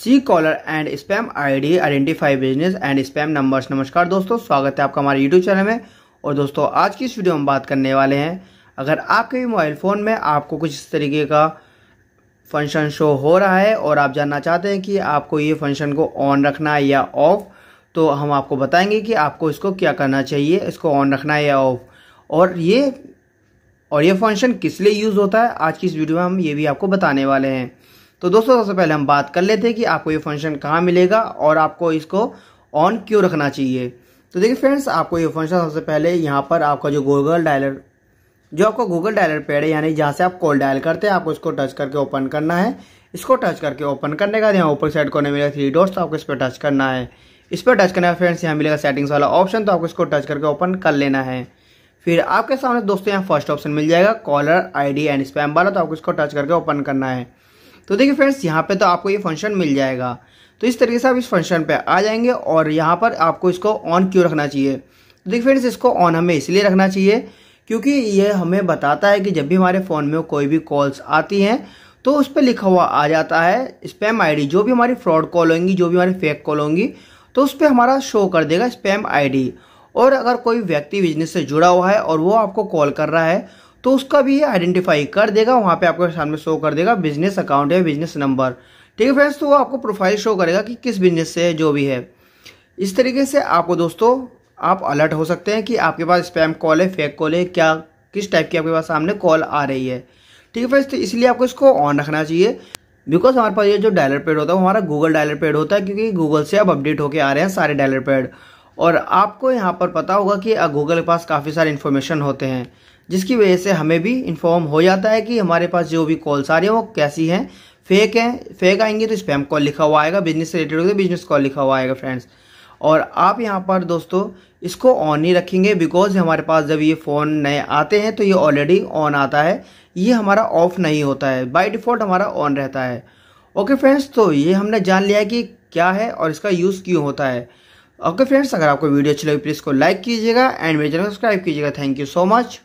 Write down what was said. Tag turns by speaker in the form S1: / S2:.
S1: C caller and spam ID identify business and spam numbers नमस्कार दोस्तों स्वागत है आपका हमारे यूट्यूब चैनल में और दोस्तों आज की इस वीडियो में बात करने वाले हैं अगर आपके भी मोबाइल फ़ोन में आपको कुछ इस तरीके का फंक्शन शो हो रहा है और आप जानना चाहते हैं कि आपको ये फंक्शन को ऑन रखना है या ऑफ़ तो हम आपको बताएंगे कि आपको इसको क्या करना चाहिए इसको ऑन रखना है या ऑफ़ और ये और ये फंक्शन किस लिए यूज़ होता है आज की इस वीडियो में हम ये भी आपको बताने वाले हैं तो दोस्तों सबसे पहले हम बात कर लेते हैं कि आपको ये फंक्शन कहाँ मिलेगा और आपको इसको ऑन क्यों रखना चाहिए तो देखिए फ्रेंड्स आपको ये फंक्शन सबसे पहले यहाँ पर आपका जो गूगल डायलर जो आपका गूगल डायलर पेड है यानी जहाँ से आप कॉल डायल करते हैं आपको इसको टच करके ओपन करना है इसको टच करके ओपन करने का यहाँ ऊपर साइड कोने मिलेगा थ्री डोर्स तो आपको इस पर टच करना है इस पर टच करने का फ्रेंड्स यहाँ मिलेगा सेटिंग्स वाला ऑप्शन तो आपको इसको टच करके ओपन कर लेना है फिर आपके सामने दोस्तों यहाँ फर्स्ट ऑप्शन मिल जाएगा कॉलर आईडी एंड स्पैम वाला तो आपको इसको टच करके ओपन करना है तो देखिए फ्रेंड्स यहाँ पे तो आपको ये फंक्शन मिल जाएगा तो इस तरीके से आप इस फंक्शन पे आ जाएंगे और यहाँ पर आपको इसको ऑन क्यों रखना चाहिए तो देखिए फ्रेंड्स इसको ऑन हमें इसलिए रखना चाहिए क्योंकि ये हमें बताता है कि जब भी हमारे फ़ोन में कोई भी कॉल्स आती हैं तो उस पर लिखा हुआ आ जाता है स्पैम आई जो भी हमारी फ्रॉड कॉल होंगी जो भी हमारी फेक कॉल होंगी तो उस पर हमारा शो कर देगा स्पैम आई और अगर कोई व्यक्ति बिजनेस से जुड़ा हुआ है और वो आपको कॉल कर रहा है तो उसका भी ये आइडेंटिफाई कर देगा वहाँ पे आपके सामने शो कर देगा बिजनेस अकाउंट या बिजनेस नंबर ठीक है फ्रेंड्स तो वो आपको प्रोफाइल शो करेगा कि किस बिजनेस से है जो भी है इस तरीके से आपको दोस्तों आप अलर्ट हो सकते हैं कि आपके पास स्पैम कॉल है फेक कॉल है क्या किस टाइप की आपके पास सामने कॉल आ रही है ठीक है फ्रेंड्स तो इसलिए आपको इसको ऑन रखना चाहिए बिकॉज हमारे पास ये जो डायलर पेड होता है वो हमारा गूगल डायलर पेड होता है क्योंकि गूगल से अब अपडेट होकर आ रहे हैं सारे डायलर पेड और आपको यहाँ पर पता होगा कि गूगल के पास काफ़ी सारे इन्फॉर्मेशन होते हैं जिसकी वजह से हमें भी इन्फॉर्म हो जाता है कि हमारे पास जो भी कॉल्स आ रही हैं वो कैसी हैं फेक हैं फेक आएंगे तो स्पैम कॉल लिखा हुआ आएगा बिजनेस से रिलेटेड होगा बिजनेस तो कॉल लिखा हुआ आएगा फ्रेंड्स और आप यहाँ पर दोस्तों इसको ऑन ही रखेंगे बिकॉज हमारे पास जब ये फ़ोन नए आते हैं तो ये ऑलरेडी ऑन आता है ये हमारा ऑफ नहीं होता है बाई डिफ़ॉल्ट हमारा ऑन रहता है ओके फ्रेंड्स तो ये हमने जान लिया कि क्या है और इसका यूज़ क्यों होता है ओके फ्रेंड्स अगर आपको वीडियो अच्छी लगी प्लीज़ को लाइक कीजिएगा एंड मेरे चैनल सब्सक्राइब कीजिएगा थैंक यू सो मच